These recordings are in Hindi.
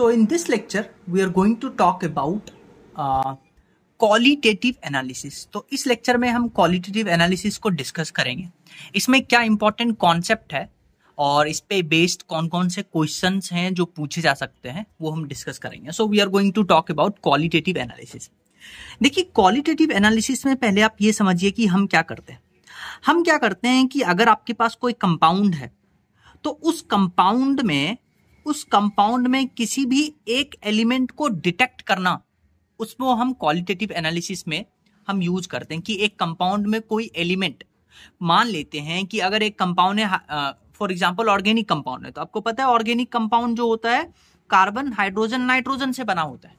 So in this lecture, we are going to talk about qualitative uh, analysis तो इस लेक्चर में हम क्वालिटेटिव एनालिसिस को डिस्कस करेंगे इसमें क्या इंपॉर्टेंट कॉन्सेप्ट है और इस पे बेस्ड कौन कौन से क्वेश्चन हैं जो पूछे जा सकते हैं वो हम डिस्कस करेंगे so we are going to talk about qualitative analysis देखिए क्वालिटेटिव एनालिसिस में पहले आप ये समझिए कि हम क्या करते हैं हम क्या करते हैं कि अगर आपके पास कोई कंपाउंड है तो उस कंपाउंड में उस कंपाउंड में किसी भी एक एलिमेंट को डिटेक्ट करना उसमें हम क्वालिटेटिव एनालिसिस में हम यूज करते हैं कि एक कंपाउंड में कोई एलिमेंट मान लेते हैं कि अगर एक कंपाउंड है फॉर एग्जाम्पल ऑर्गेनिक कंपाउंड है तो आपको पता है ऑर्गेनिक कंपाउंड जो होता है कार्बन हाइड्रोजन नाइट्रोजन से बना होता है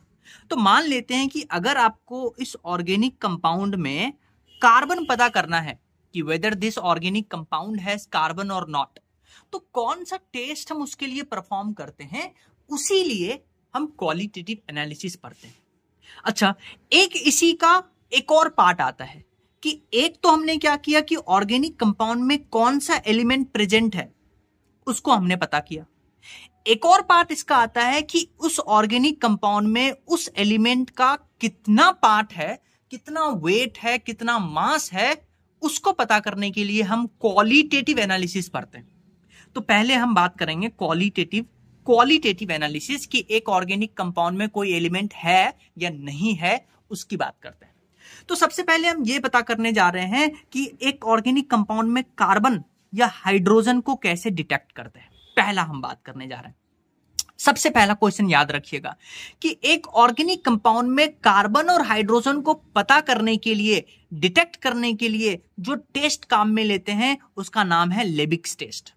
तो मान लेते हैं कि अगर आपको इस ऑर्गेनिक कंपाउंड में कार्बन पता करना है कि whether this organic compound has carbon और नॉट तो कौन सा टेस्ट हम उसके लिए परफॉर्म करते हैं उसी लिए हम क्वालिटेटिव एनालिसिस पढ़ते हैं अच्छा एक इसी का एक और पार्ट आता है कि एक तो हमने क्या किया कि ऑर्गेनिक कंपाउंड में कौन सा एलिमेंट प्रेजेंट है उसको हमने पता किया एक और पार्ट इसका आता है कि उस ऑर्गेनिक कंपाउंड में उस एलिमेंट का कितना पार्ट है कितना वेट है कितना मास है उसको पता करने के लिए हम क्वालिटेटिव एनालिसिस पढ़ते हैं तो पहले हम बात करेंगे क्वालिटेटिव क्वालिटेटिव एनालिसिस कि एक ऑर्गेनिक कंपाउंड में कोई एलिमेंट है या नहीं है उसकी बात करते हैं तो सबसे पहले हम ये पता करने जा रहे हैं कि एक ऑर्गेनिक कंपाउंड में कार्बन या हाइड्रोजन को कैसे डिटेक्ट करते हैं पहला हम बात करने जा रहे हैं सबसे पहला क्वेश्चन याद रखिएगा कि एक ऑर्गेनिक कंपाउंड में कार्बन और हाइड्रोजन को पता करने के लिए डिटेक्ट करने के लिए जो टेस्ट काम में लेते हैं उसका नाम है लेबिक्स टेस्ट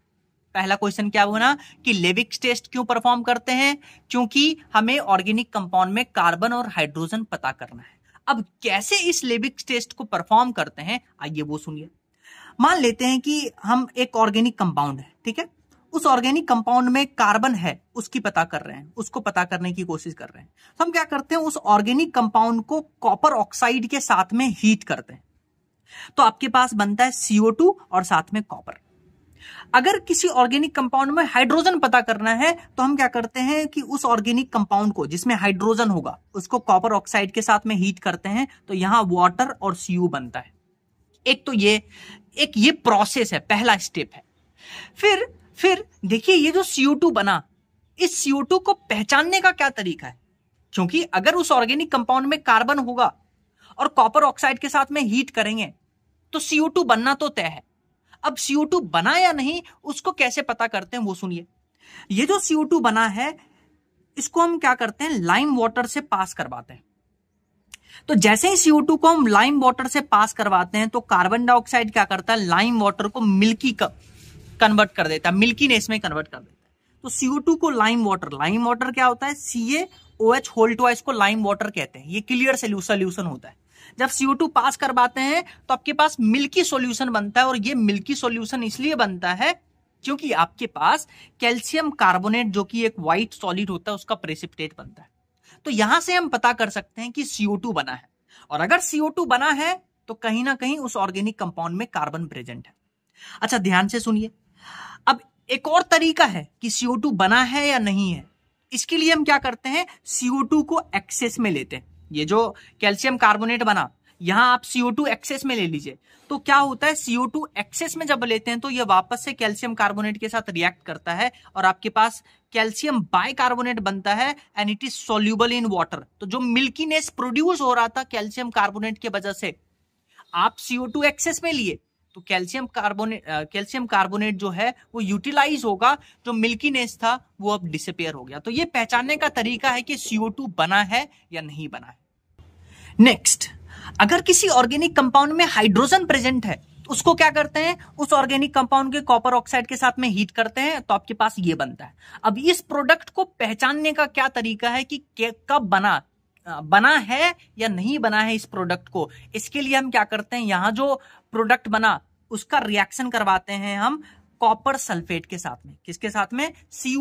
पहला क्वेश्चन क्या होना कि लेविक्स टेस्ट क्यों परफॉर्म करते हैं क्योंकि हमें ऑर्गेनिक कंपाउंड में कार्बन और हाइड्रोजन पता करना है अब कैसे इस लेविक्स टेस्ट को परफॉर्म करते हैं आइए वो सुनिए मान लेते हैं कि हम एक ऑर्गेनिक कंपाउंड है ठीक है उस ऑर्गेनिक कंपाउंड में कार्बन है उसकी पता कर रहे हैं उसको पता करने की कोशिश कर रहे हैं तो हम क्या करते हैं उस ऑर्गेनिक कंपाउंड को कॉपर ऑक्साइड के साथ में हीट करते हैं तो आपके पास बनता है सीओ और साथ में कॉपर अगर किसी ऑर्गेनिक कंपाउंड में हाइड्रोजन पता करना है तो हम क्या करते हैं कि उस ऑर्गेनिक कंपाउंड को जिसमें हाइड्रोजन होगा उसको कॉपर ऑक्साइड के साथ में हीट करते हैं तो यहां वाटर और सीयू बनता है एक तो ये एक ये प्रोसेस है पहला स्टेप है फिर फिर देखिए ये जो सीओ टू बना इस सीओ टू को पहचानने का क्या तरीका है क्योंकि अगर उस ऑर्गेनिक कंपाउंड में कार्बन होगा और कॉपर ऑक्साइड के साथ में हीट करेंगे तो सीओ टू बनना तो तय है अब CO2 बना या नहीं उसको कैसे पता करते हैं वो सुनिए ये जो CO2 बना है इसको हम क्या करते हैं लाइम वाटर से पास करवाते हैं तो जैसे ही CO2 को हम लाइम वाटर से पास करवाते हैं तो कार्बन डाइऑक्साइड क्या करता है लाइम वाटर को मिल्की कन्वर्ट कर देता है मिल्की ने इसमें कन्वर्ट कर देता है तो CO2 को लाइम वाटर लाइम वाटर क्या होता है सी ए ओ एच होल्टो इसको लाइम वाटर कहते हैं ये क्लियर सोल्यूशन होता है जब CO2 पास करवाते हैं तो आपके पास मिल्की सॉल्यूशन बनता है और ये मिल्की सॉल्यूशन इसलिए बनता है क्योंकि आपके पास कैल्शियम कार्बोनेट जो कि एक व्हाइट सॉलिड होता है उसका प्रेसिपिटेट बनता है तो यहां से हम पता कर सकते हैं कि CO2 बना है और अगर CO2 बना है तो कहीं ना कहीं उस ऑर्गेनिक कंपाउंड में कार्बन प्रेजेंट है अच्छा ध्यान से सुनिए अब एक और तरीका है कि CO2 बना है या नहीं है इसके लिए हम क्या करते हैं CO2 को एक्सेस में लेते हैं ये जो कैल्शियम कार्बोनेट बना यहाँ आप सीओ टू एक्सेस में ले लीजिए तो क्या होता है सीओ टू एक्सेस में जब लेते हैं तो ये वापस से कैल्शियम कार्बोनेट के साथ रिएक्ट करता है और आपके पास कैल्शियम बाइकार्बोनेट बनता है and it is soluble in water तो जो मिल्कीनेस प्रोड्यूस हो रहा था कैल्शियम कार्बोनेट की वजह से आप सीओ टू एक्सेस में लिए तो कैल्शियम कार्बोनेट कैल्शियम कार्बोनेट जो है वो यूटिलाइज होगा जो मिल्कीनेस था वो अब डिसअपेयर हो गया तो ये पहचानने का तरीका है कि सीओ टू बना है या नहीं बना है नेक्स्ट अगर किसी ऑर्गेनिक कंपाउंड में हाइड्रोजन प्रेजेंट है तो उसको क्या करते हैं उस ऑर्गेनिक कंपाउंड के कॉपर ऑक्साइड के साथ में हीट करते हैं तो आपके पास ये बनता है अब इस प्रोडक्ट को पहचानने का क्या तरीका है कि कब बना बना है या नहीं बना है इस प्रोडक्ट को इसके लिए हम क्या करते हैं यहां जो प्रोडक्ट बना उसका रिएक्शन करवाते हैं हम कॉपर सल्फेट के साथ में किसके साथ में सी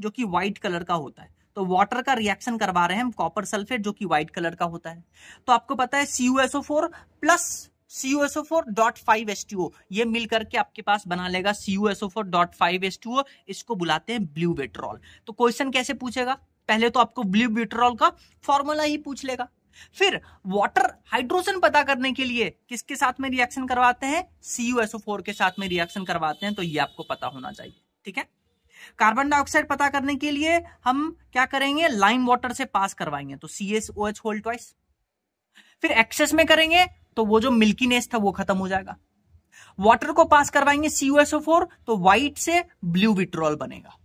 जो कि व्हाइट कलर का होता है तो वाटर का रिएक्शन करवा रहे हैं हम कॉपर सल्फेट जो कि व्हाइट कलर का होता है तो आपको पता है CUSO four plus CUSO four dot five S two ये मिल करके आपके पास बना लेगा CUSO four dot five S two इसको बुलाते हैं ब्लू बेट्रोल तो क्वेश्चन कैसे पूछेगा पहले तो आपको ब्लू बेट्रोल का फॉर्मूला ही पूछ लेगा फिर वाटर हाइड्रोजन पता करने के लिए किसके साथ में रिएक्शन करवाते हैं सीयूएसओ फोर के साथ में रिएक्शन करवाते हैं तो ये आपको पता होना चाहिए ठीक है कार्बन डाइऑक्साइड पता करने के लिए हम क्या करेंगे लाइम वाटर से पास करवाएंगे तो C S O H hold twice फिर एक्सेस में करेंगे तो वो जो मिल्कीनेस था वो खत्म हो जाएगा वाटर को पास करवाएंगे फोर तो व्हाइट से ब्लू विट्रोल बनेगा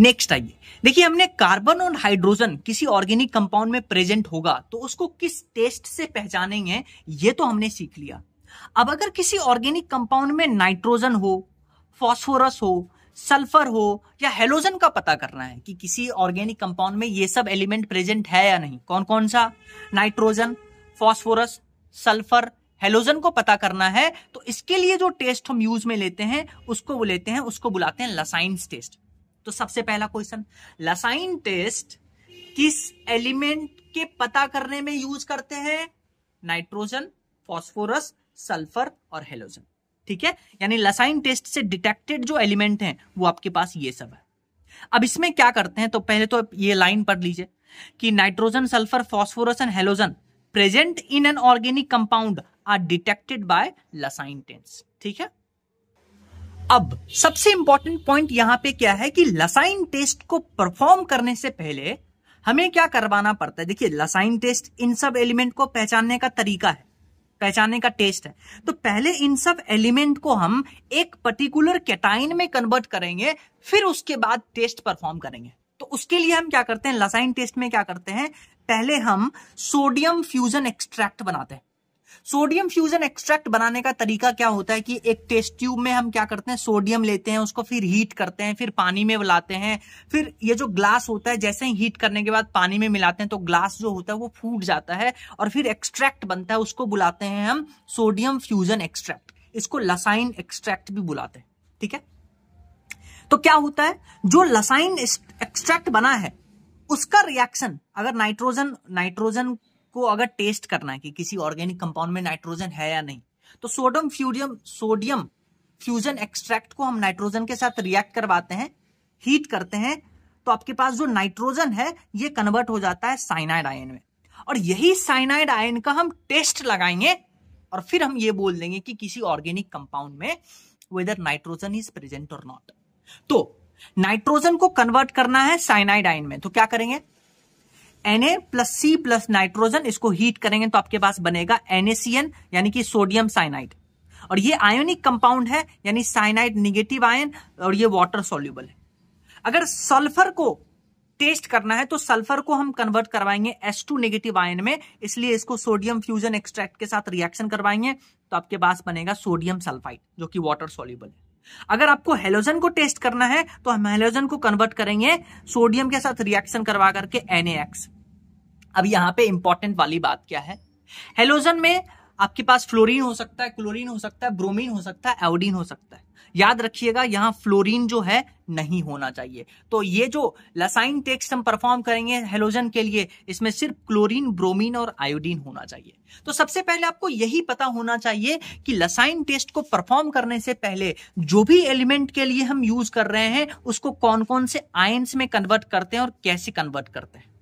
नेक्स्ट आइए देखिए हमने कार्बन और हाइड्रोजन किसी ऑर्गेनिक कंपाउंड में प्रेजेंट होगा तो उसको किस टेस्ट से पहचानेंगे ये तो हमने सीख लिया अब अगर किसी ऑर्गेनिक कंपाउंड में नाइट्रोजन हो फास्फोरस हो सल्फर हो या हेलोजन का पता करना है कि किसी ऑर्गेनिक कंपाउंड में ये सब एलिमेंट प्रेजेंट है या नहीं कौन कौन सा नाइट्रोजन फॉस्फोरस सल्फर हेलोजन को पता करना है तो इसके लिए जो टेस्ट हम यूज में लेते हैं उसको वो लेते हैं उसको बुलाते हैं लसाइंस टेस्ट तो सबसे पहला क्वेश्चन लसाइन टेस्ट किस एलिमेंट के पता करने में यूज करते हैं नाइट्रोजन फॉस्फोरस सल्फर और हेलोजन ठीक है यानी लसाइन टेस्ट से डिटेक्टेड जो एलिमेंट हैं वो आपके पास ये सब है अब इसमें क्या करते हैं तो पहले तो ये लाइन पढ़ लीजिए कि nitrogen sulphur phosphorus and halogen present in an organic compound are detected by Lassaigne test ठीक है अब सबसे इंपॉर्टेंट पॉइंट यहां पे क्या है कि लसाइन टेस्ट को परफॉर्म करने से पहले हमें क्या करवाना पड़ता है देखिए लसाइन टेस्ट इन सब एलिमेंट को पहचानने का तरीका है पहचानने का टेस्ट है तो पहले इन सब एलिमेंट को हम एक पर्टिकुलर कैटाइन में कन्वर्ट करेंगे फिर उसके बाद टेस्ट परफॉर्म करेंगे तो उसके लिए हम क्या करते हैं लसाइन टेस्ट में क्या करते हैं पहले हम सोडियम फ्यूजन एक्सट्रैक्ट बनाते हैं सोडियम फ्यूजन एक्सट्रैक्ट बनाने का तरीका क्या होता है कि एक टेस्ट ट्यूब में हम क्या करते हैं सोडियम लेते हैं उसको फिर हीट करते हैं फिर पानी में मिलाते हैं फिर ये जो ग्लास होता है जैसे ही हीट करने के बाद पानी में मिलाते हैं तो ग्लास जो होता है वो फूट जाता है और फिर एक्सट्रैक्ट बनता है उसको बुलाते हैं हम सोडियम फ्यूजन एक्सट्रैक्ट इसको लसाइन एक्सट्रैक्ट भी बुलाते हैं ठीक है तो क्या होता है जो लसाइन एक्सट्रैक्ट बना है उसका रिएक्शन अगर नाइट्रोजन नाइट्रोजन को अगर टेस्ट करना है कि किसी ऑर्गेनिक कंपाउंड में नाइट्रोजन है या नहीं तो सोडियम फ्यूरियम सोडियम फ्यूजन एक्सट्रैक्ट को हम नाइट्रोजन के साथ रिएक्ट करवाते हैं हीट करते हैं तो आपके पास जो नाइट्रोजन है ये कन्वर्ट हो जाता है साइनाइड आयन में और यही साइनाइड आयन का हम टेस्ट लगाएंगे और फिर हम ये बोल देंगे कि किसी ऑर्गेनिक कंपाउंड में वेदर नाइट्रोजन इज प्रेजेंट और नॉट तो नाइट्रोजन को कन्वर्ट करना है साइनाइड आयन में तो क्या करेंगे Na plus C plus nitrogen इसको हीट करेंगे तो आपके पास बनेगा NaCN यानी कि सोडियम साइनाइड और ये आयोनिक कंपाउंड है यानी साइनाइड निगेटिव आयन और ये वाटर सोल्यूबल है अगर सल्फर को टेस्ट करना है तो सल्फर को हम कन्वर्ट करवाएंगे एस टू नेगेटिव आयन में इसलिए इसको सोडियम फ्यूजन एक्सट्रैक्ट के साथ रिएक्शन करवाएंगे तो आपके पास बनेगा सोडियम सल्फाइड जो कि वाटर सोल्यूबल है अगर आपको हेलोजन को टेस्ट करना है तो हम हेलोजन को कन्वर्ट करेंगे सोडियम के साथ रिएक्शन करवा करके एनएक्स अब यहाँ पे इंपॉर्टेंट वाली बात क्या है हेलोजन में आपके पास फ्लोरीन हो सकता है क्लोरीन हो सकता है ब्रोमीन हो सकता है एवडीन हो सकता है याद रखिएगा यहाँ फ्लोरीन जो है नहीं होना चाहिए तो ये जो लसाइन टेक्स्ट हम परफॉर्म करेंगे हेलोजन के लिए इसमें सिर्फ क्लोरीन ब्रोमीन और आयोडीन होना चाहिए तो सबसे पहले आपको यही पता होना चाहिए कि लसाइन टेस्ट को परफॉर्म करने से पहले जो भी एलिमेंट के लिए हम यूज कर रहे हैं उसको कौन कौन से आयन्स में कन्वर्ट करते हैं और कैसे कन्वर्ट करते हैं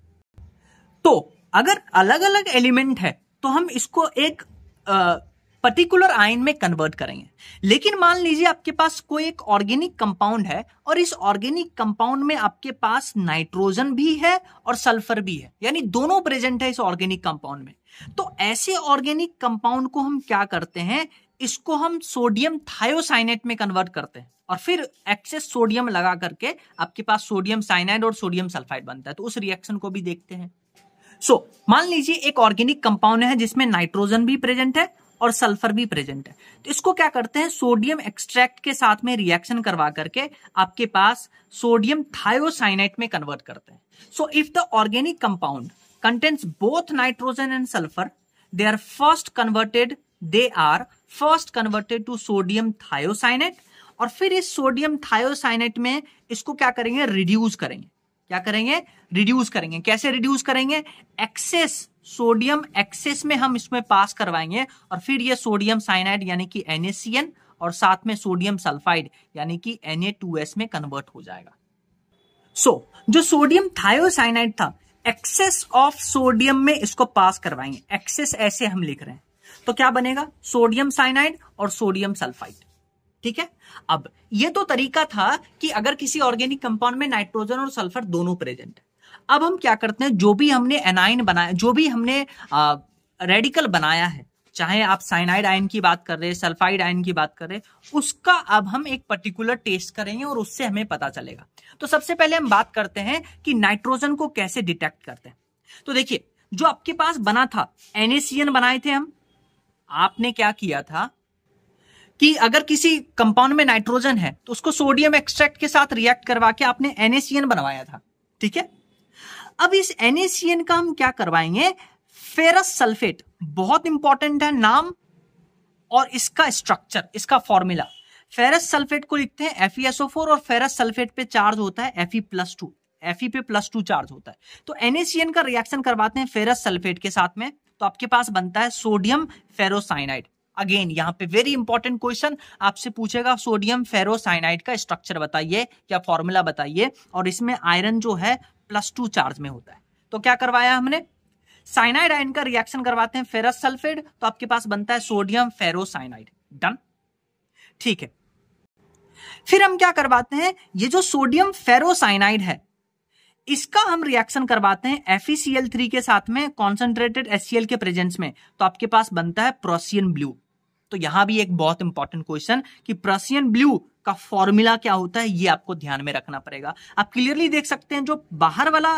तो अगर अलग अलग एलिमेंट है तो हम इसको एक पर्टिकुलर आयन में कन्वर्ट करेंगे लेकिन मान लीजिए आपके पास कोई एक ऑर्गेनिक कंपाउंड है और इस ऑर्गेनिक कंपाउंड में आपके पास नाइट्रोजन भी है और सल्फर भी है यानी दोनों प्रेजेंट है इस ऑर्गेनिक कंपाउंड में तो ऐसे ऑर्गेनिक कंपाउंड को हम क्या करते हैं इसको हम सोडियम थायोसाइनेट में कन्वर्ट करते हैं और फिर एक्सेस सोडियम लगा करके आपके पास सोडियम साइनाइड और सोडियम सल्फाइड बनता है तो उस रिएक्शन को भी देखते हैं सो so, मान लीजिए एक ऑर्गेनिक कंपाउंड है जिसमें नाइट्रोजन भी प्रेजेंट है और सल्फर भी प्रेजेंट है तो इसको क्या करते हैं सोडियम एक्सट्रैक्ट के साथ में रिएक्शन करवा करके आपके पास सोडियम थायोसाइनाइट में कन्वर्ट करते हैं so if the organic compound contents both nitrogen and sulphur they are first converted they are first converted to sodium thiocyanate और फिर इस सोडियम थायोसाइनेट में इसको क्या करेंगे रिड्यूस करेंगे क्या करेंगे रिड्यूस करेंगे कैसे रिड्यूस करेंगे एक्सेस सोडियम एक्सेस में हम इसमें पास करवाएंगे और फिर ये सोडियम साइनाइड यानी कि एनएसियन और साथ में सोडियम सल्फाइड यानी कि Na2S में कन्वर्ट हो जाएगा सो so, जो सोडियम थायोसाइनाइड था एक्सेस ऑफ सोडियम में इसको पास करवाएंगे एक्सेस ऐसे हम लिख रहे हैं तो क्या बनेगा सोडियम साइनाइड और सोडियम सल्फाइड ठीक है अब ये तो तरीका था कि अगर किसी ऑर्गेनिक कंपाउंड में नाइट्रोजन और सल्फर दोनों प्रेजेंट है अब हम क्या करते हैं जो भी हमने एनाइन बनाया जो भी हमने आ, रेडिकल बनाया है चाहे आप साइनाइड आयन की बात कर रहे सल्फाइड आयन की बात कर रहे उसका अब हम एक पर्टिकुलर टेस्ट करेंगे और उससे हमें पता चलेगा तो सबसे पहले हम बात करते हैं कि नाइट्रोजन को कैसे डिटेक्ट करते हैं तो देखिए जो आपके पास बना था एनएसियन बनाए थे हम आपने क्या किया था कि अगर किसी कंपाउंड में नाइट्रोजन है तो उसको सोडियम एक्सट्रैक्ट के साथ रिएक्ट करवा के आपने एनएसीएन बनवाया था ठीक है अब इस एनएसीएन का हम क्या करवाएंगे फेरस सल्फेट बहुत इंपॉर्टेंट है नाम और इसका स्ट्रक्चर इसका फॉर्मूला फेरस सल्फेट को लिखते हैं एफ और फेरस सल्फेट पे चार्ज होता है एफ प्लस टू एफ पे प्लस टू चार्ज होता है तो एनएसीएन का रिएक्शन करवाते हैं फेरस सल्फेट के साथ में तो आपके पास बनता है सोडियम फेरोसाइनाइड अगेन यहाँ पे वेरी इंपॉर्टेंट क्वेश्चन आपसे पूछेगा सोडियम फेरोसाइनाइड का स्ट्रक्चर बताइए या फॉर्मूला बताइए और इसमें आयरन जो है प्लस टू चार्ज में होता है तो क्या करवाया हमने साइनाइड आयन का रिएक्शन करवाते हैं फेरस सल्फेड तो आपके पास बनता है सोडियम फेरोसाइनाइड डन ठीक है फिर हम क्या करवाते हैं ये जो सोडियम फेरोसाइनाइड है इसका हम रिएक्शन करवाते हैं FeCl3 के साथ में कॉन्सेंट्रेटेड HCl के प्रेजेंस में तो आपके पास बनता है प्रोसियन ब्लू तो यहां भी एक बहुत इंपॉर्टेंट क्वेश्चन कि प्रसियन ब्लू का फॉर्मूला क्या होता है ये आपको ध्यान में रखना पड़ेगा आप क्लियरली देख सकते हैं जो बाहर वाला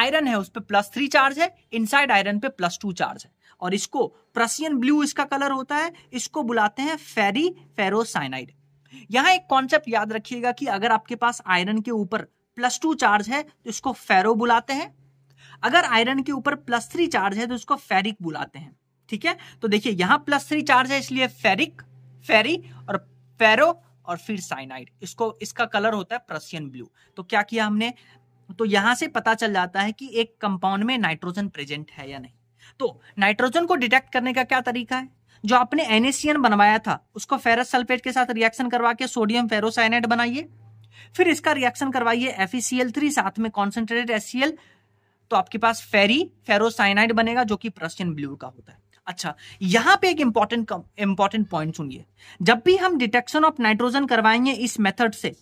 आयरन है उस पर प्लस थ्री चार्ज है इनसाइड आयरन पे प्लस टू चार्ज है और इसको प्रसियन ब्लू इसका कलर होता है इसको बुलाते हैं फेरी फेरोसाइनाइड यहां एक कॉन्सेप्ट याद रखिएगा कि अगर आपके पास आयरन के ऊपर प्लस टू चार्ज है तो इसको फेरो बुलाते हैं अगर आयरन के ऊपर प्लस थ्री चार्ज है तो इसको फेरिक बुलाते हैं ठीक है तो देखिए यहां प्लस थ्री चार्ज है इसलिए फेरिक फेरी और फेरो और फिर साइनाइड इसको इसका कलर होता है प्रसियन ब्लू तो क्या किया हमने तो यहां से पता चल जाता है कि एक कंपाउंड में नाइट्रोजन प्रेजेंट है या नहीं तो नाइट्रोजन को डिटेक्ट करने का क्या तरीका है जो आपने एनएसियन बनवाया था उसको फेरस सल्फेट के साथ रिएक्शन करवा के सोडियम फेरोसाइनाइड बनाइए फिर इसका रिएक्शन करवाइए एफ साथ में कॉन्सेंट्रेटेड एस तो आपके पास फेरी फेरोसाइनाइड बनेगा जो कि प्रशियन ब्लू का होता है अच्छा यहाँ पे एक इंपॉर्टेंट इंपॉर्टेंट पॉइंट सुनिए जब भी हम डिटेक्शन ऑफ नाइट्रोजन करवाएंगे इस मेथड से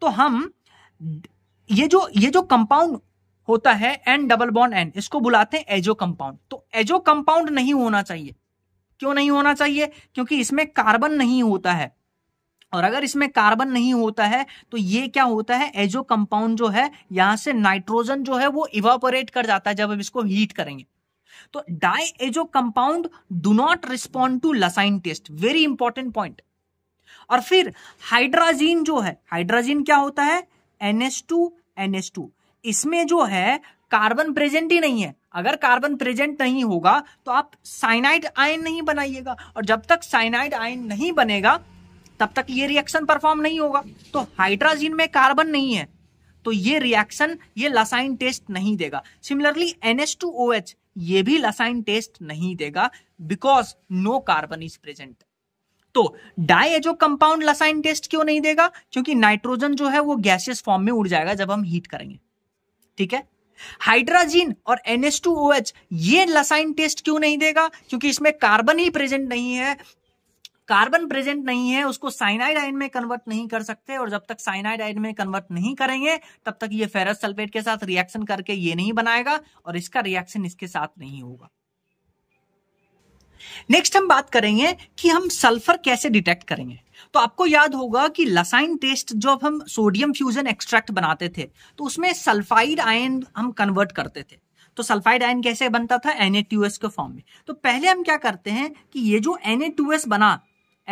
तो हम ये जो ये जो कंपाउंड होता है एन डबल बॉन्ड एन इसको बुलाते हैं एजो कंपाउंड तो एजो कंपाउंड नहीं होना चाहिए क्यों नहीं होना चाहिए क्योंकि इसमें कार्बन नहीं होता है और अगर इसमें कार्बन नहीं होता है तो ये क्या होता है एजो कंपाउंड जो है यहां से नाइट्रोजन जो है वो इवापोरेट कर जाता है जब हम इसको हीट करेंगे तो diazo compound do not respond to Lassaigne test very important point और फिर हाइड्राजीन जो है हाइड्राजीन क्या होता है एनएस टू इसमें जो है कार्बन प्रेजेंट ही नहीं है अगर कार्बन प्रेजेंट नहीं होगा तो आप साइनाइड आयन नहीं बनाइएगा और जब तक साइनाइड आयन नहीं बनेगा तब तक ये रिएक्शन परफॉर्म नहीं होगा तो हाइड्राजीन में कार्बन नहीं है तो ये रिएक्शन ये लसाइन टेस्ट नहीं देगा similarly N two O H ये भी लसाइन टेस्ट नहीं देगा because no carbon is present तो डाएजो कंपाउंड लसाइन टेस्ट क्यों नहीं देगा क्योंकि नाइट्रोजन जो है वो गैसियस फॉर्म में उड़ जाएगा जब हम हीट करेंगे ठीक है हाइड्राजीन और NH2OH ये लसाइन टेस्ट क्यों नहीं देगा क्योंकि इसमें कार्बन ही प्रेजेंट नहीं है कार्बन प्रेजेंट नहीं है उसको साइनाइड आयन में कन्वर्ट नहीं कर सकते और जब तक साइनाइड आयन में कन्वर्ट नहीं करेंगे तब तक ये फेरस सल्फेट के साथ रिएक्शन करके ये नहीं बनाएगा और इसका रिएक्शन इसके साथ नहीं होगा नेक्स्ट हम बात करेंगे कि हम सल्फर कैसे डिटेक्ट करेंगे तो आपको याद होगा कि लसाइन टेस्ट जो अब हम सोडियम फ्यूजन एक्सट्रैक्ट बनाते थे तो उसमें सल्फाइड आयन हम कन्वर्ट करते थे तो सल्फाइड आयन कैसे बनता था एन के फॉर्म में तो पहले हम क्या करते हैं कि ये जो एन बना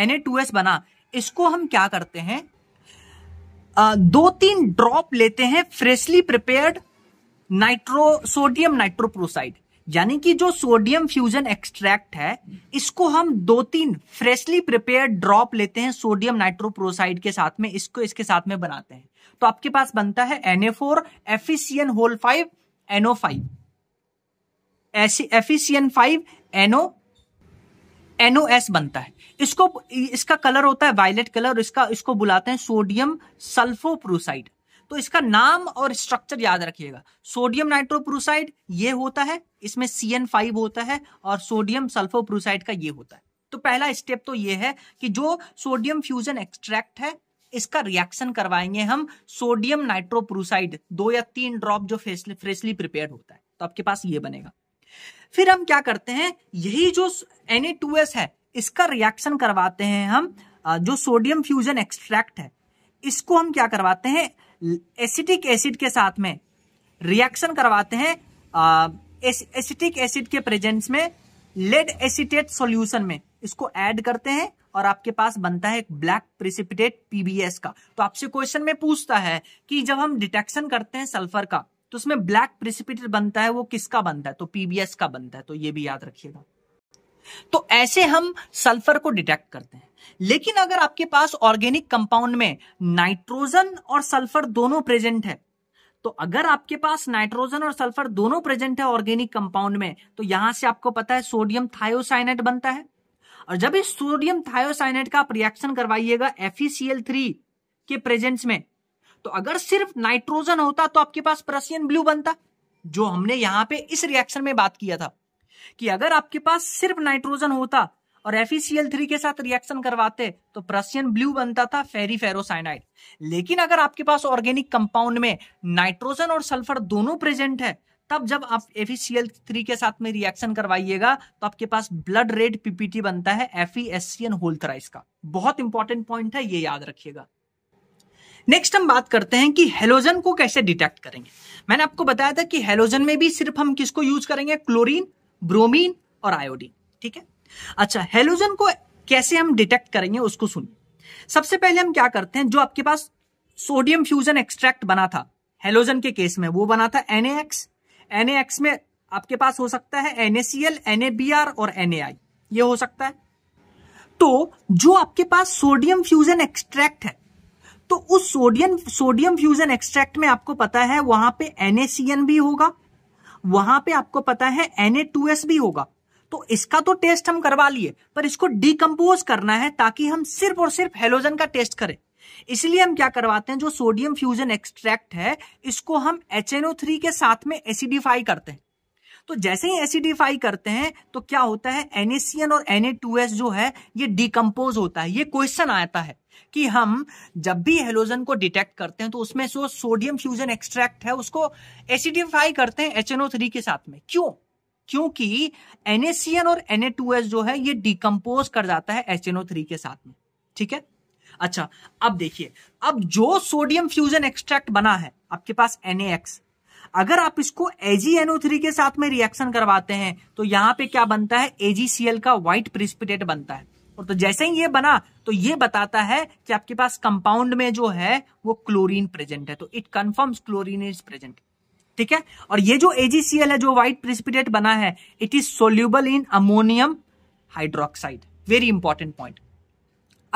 एन बना इसको हम क्या करते हैं आ, दो तीन ड्रॉप लेते हैं freshly prepared nitro sodium nitroprusside यानी कि जो सोडियम फ्यूजन एक्सट्रैक्ट है इसको हम दो तीन फ्रेशली प्रिपेयर ड्रॉप लेते हैं सोडियम नाइट्रोप्रोसाइड के साथ में इसको इसके साथ में बनाते हैं तो आपके पास बनता है एन फोर एफिसियन होल फाइव एनओ फाइव एफिसियन फाइव एनओ एनओएस बनता है इसको इसका कलर होता है वायलेट कलर इसका इसको बुलाते हैं सोडियम सल्फोप्रोसाइड तो इसका नाम और स्ट्रक्चर याद रखिएगा सोडियम नाइट्रोप्रोसाइड ये होता है इसमें सी फाइव होता है और सोडियम सल्फोप्रोसाइड का ये होता है तो पहला स्टेप तो ये है कि जो सोडियम फ्यूजन एक्सट्रैक्ट है इसका रिएक्शन करवाएंगे हम सोडियम नाइट्रोप्रोसाइड दो या तीन ड्रॉप जो फ्रेशली प्रिपेयर होता है तो आपके पास ये बनेगा फिर हम क्या करते हैं यही जो Na2S है इसका रिएक्शन करवाते हैं हम जो सोडियम फ्यूजन एक्सट्रैक्ट है इसको हम क्या करवाते हैं एसिटिक एसिड के साथ में रिएक्शन करवाते हैं एसिटिक एसिड के प्रेजेंस में लेड एसिटेट सॉल्यूशन में इसको ऐड करते हैं और आपके पास बनता है एक ब्लैक प्रिसिपिटेट पीबीएस का तो आपसे क्वेश्चन में पूछता है कि जब हम डिटेक्शन करते हैं सल्फर का तो उसमें ब्लैक प्रिसिपिटेट बनता है वो किसका बनता है तो पीबीएस का बनता है तो ये भी याद रखिएगा तो ऐसे हम सल्फर को डिटेक्ट करते हैं लेकिन अगर आपके पास ऑर्गेनिक कंपाउंड में नाइट्रोजन और सल्फर दोनों प्रेजेंट है तो अगर आपके पास नाइट्रोजन और सल्फर दोनों प्रेजेंट है ऑर्गेनिक कंपाउंड में तो यहां से आपको पता है सोडियम थायोसाइनेट बनता है और जब इस सोडियम थायोसाइनेट का आप रिएक्शन करवाइएगा एफ के प्रेजेंस में तो अगर सिर्फ नाइट्रोजन होता तो आपके पास प्रसियन ब्लू बनता जो हमने यहां पे इस रिएक्शन में बात किया था कि अगर आपके पास सिर्फ नाइट्रोजन होता और FeCl3 के साथ रिएक्शन करवाते तो प्रसियन ब्लू बनता था फेरी फेरोसाइनाइड लेकिन अगर आपके पास ऑर्गेनिक कंपाउंड में नाइट्रोजन और सल्फर दोनों प्रेजेंट है तब जब आप FeCl3 के साथ में रिएक्शन करवाइएगा तो आपके पास ब्लड रेड पीपीटी बनता है FeSCN होल थ्राइस का बहुत इंपॉर्टेंट पॉइंट है ये याद रखिएगा नेक्स्ट हम बात करते हैं कि हेलोजन को कैसे डिटेक्ट करेंगे मैंने आपको बताया था कि हेलोजन में भी सिर्फ हम किसको यूज करेंगे क्लोरीन ब्रोमीन और आयोडीन ठीक है अच्छा हेलोजन को कैसे हम डिटेक्ट करेंगे उसको सुनिए सबसे पहले हम क्या करते हैं जो आपके पास सोडियम फ्यूजन एक्सट्रैक्ट बना था हेलोजन के केस में वो बना था एनएक्स एनएक्स में आपके पास हो सकता है NaCl NaBr और Na ये हो सकता है तो जो आपके पास सोडियम फ्यूजन एक्सट्रैक्ट है तो उस सोडियम सोडियम फ्यूजन एक्सट्रैक्ट में आपको पता है वहां पे एन भी होगा वहां पे आपको पता है Na2S भी होगा तो इसका तो टेस्ट हम करवा लिए पर इसको डीकम्पोज करना है ताकि हम सिर्फ और सिर्फ हेलोजन का टेस्ट करें इसलिए हम क्या करवाते हैं जो सोडियम फ्यूजन एक्सट्रैक्ट है इसको हम HNO3 के साथ में एसिडिफाई करते हैं तो जैसे ही एसिडिफाई करते हैं तो क्या होता है NaCN और Na2S जो है ये डिकम्पोज होता है ये क्वेश्चन आता है कि हम जब भी हेलोजन को डिटेक्ट करते हैं तो उसमें जो सोडियम फ्यूजन एक्सट्रैक्ट है उसको एसिडिफाई करते हैं एच के साथ में क्यों क्योंकि NaCN और एन जो है ये डिकम्पोज कर जाता है HNO3 के साथ में ठीक है अच्छा अब देखिए अब जो सोडियम फ्यूजन एक्सट्रैक्ट बना है आपके पास एन अगर आप इसको AgNO3 के साथ में रिएक्शन करवाते हैं तो यहां पे क्या बनता है AgCl का व्हाइट प्रिस्पिटेट बनता है और तो जैसे ही ये बना तो ये बताता है कि आपके पास कंपाउंड में जो है वो क्लोरीन प्रेजेंट है तो it confirms chlorine is present ठीक है और ये जो एजीसीएल है जो व्हाइट प्रिस्पिटेट बना है it is soluble in ammonium hydroxide very important point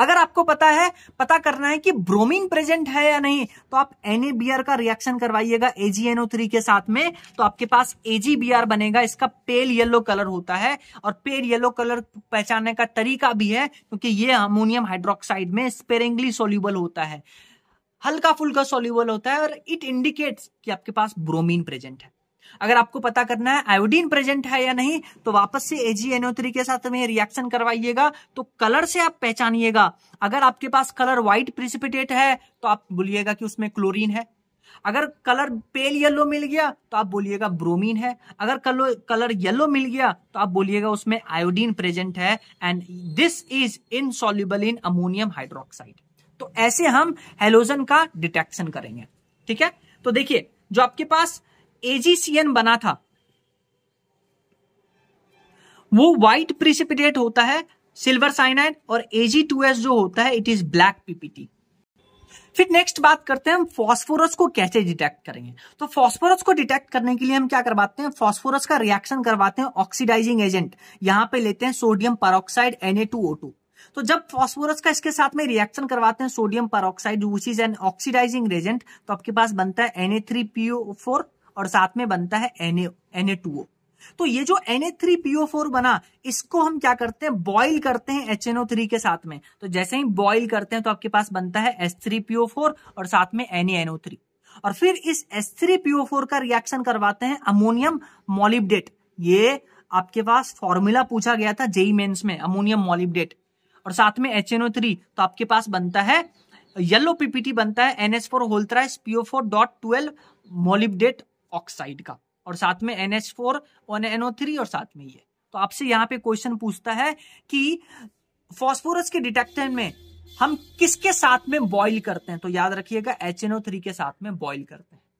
अगर आपको पता है पता करना है कि ब्रोमीन प्रेजेंट है या नहीं तो आप एन का रिएक्शन करवाइएगा एजीएनओ थ्री के साथ में तो आपके पास एजीबीआर बनेगा इसका पेल येलो कलर होता है और पेल येलो कलर पहचानने का तरीका भी है क्योंकि ये अमोनियम हाइड्रोक्साइड में स्पेरिंगली सोल्यूबल होता है हल्का फुल्का सोल्यूबल होता है और इट इंडिकेट्स कि आपके पास ब्रोमीन प्रेजेंट है अगर आपको पता करना है आयोडीन प्रेजेंट है या नहीं तो वापस से एजीएनओ थ्री के साथ में रिएक्शन करवाइएगा तो कलर से आप पहचानिएगा अगर आपके पास कलर व्हाइट प्रिसिपिटेट है तो आप बोलिएगा कि उसमें क्लोरीन है अगर कलर पेल येलो मिल गया तो आप बोलिएगा ब्रोमीन है अगर कलर कलर येलो मिल गया तो आप बोलिएगा उसमें आयोडीन प्रेजेंट है and this is insoluble in ammonium hydroxide तो ऐसे हम हेलोजन का डिटेक्शन करेंगे ठीक है तो देखिए जो आपके पास एजीसीएन बना था वो व्हाइट प्रिसिपिटेट होता है सिल्वर साइनाइड और एजी टू एस जो होता है इट इज ब्लैक पीपीटी फिर नेक्स्ट बात करते हैं हम फॉस्फोरस को कैसे डिटेक्ट करेंगे तो फॉस्फोरस को डिटेक्ट करने के लिए हम क्या करवाते हैं फॉस्फोरस का रिएक्शन करवाते हैं ऑक्सीडाइजिंग एजेंट यहां पे लेते हैं सोडियम परोक्साइड Na2O2 तो जब फॉस्फोरस का इसके साथ में रिएक्शन करवाते हैं sodium peroxide which an oxidising agent तो आपके पास बनता है Na3PO4 और साथ में बनता है एन एन तो ये जो एन बना इसको हम क्या करते हैं बॉइल करते हैं एच के साथ में तो जैसे ही बॉइल करते हैं तो आपके पास बनता है एस और साथ में एन और फिर इस एस का रिएक्शन करवाते हैं अमोनियम मोलिबडेट ये आपके पास फॉर्मूला पूछा गया था जेई मेन्स e e में अमोनियम मोलिबडेट और साथ में थ्री तो आपके पास बनता है येलो पीपीटी बनता है एनएस फोर होल्थराइस PO four dot twelve molybdate oxide का और साथ में N H four NO three और साथ में ये तो आपसे यहाँ पे क्वेश्चन पूछता है कि फॉस्फोरस के डिटेक्टर में हम किसके साथ में बॉइल करते हैं तो याद रखिएगा एच एनओ थ्री के साथ में बॉइल करते हैं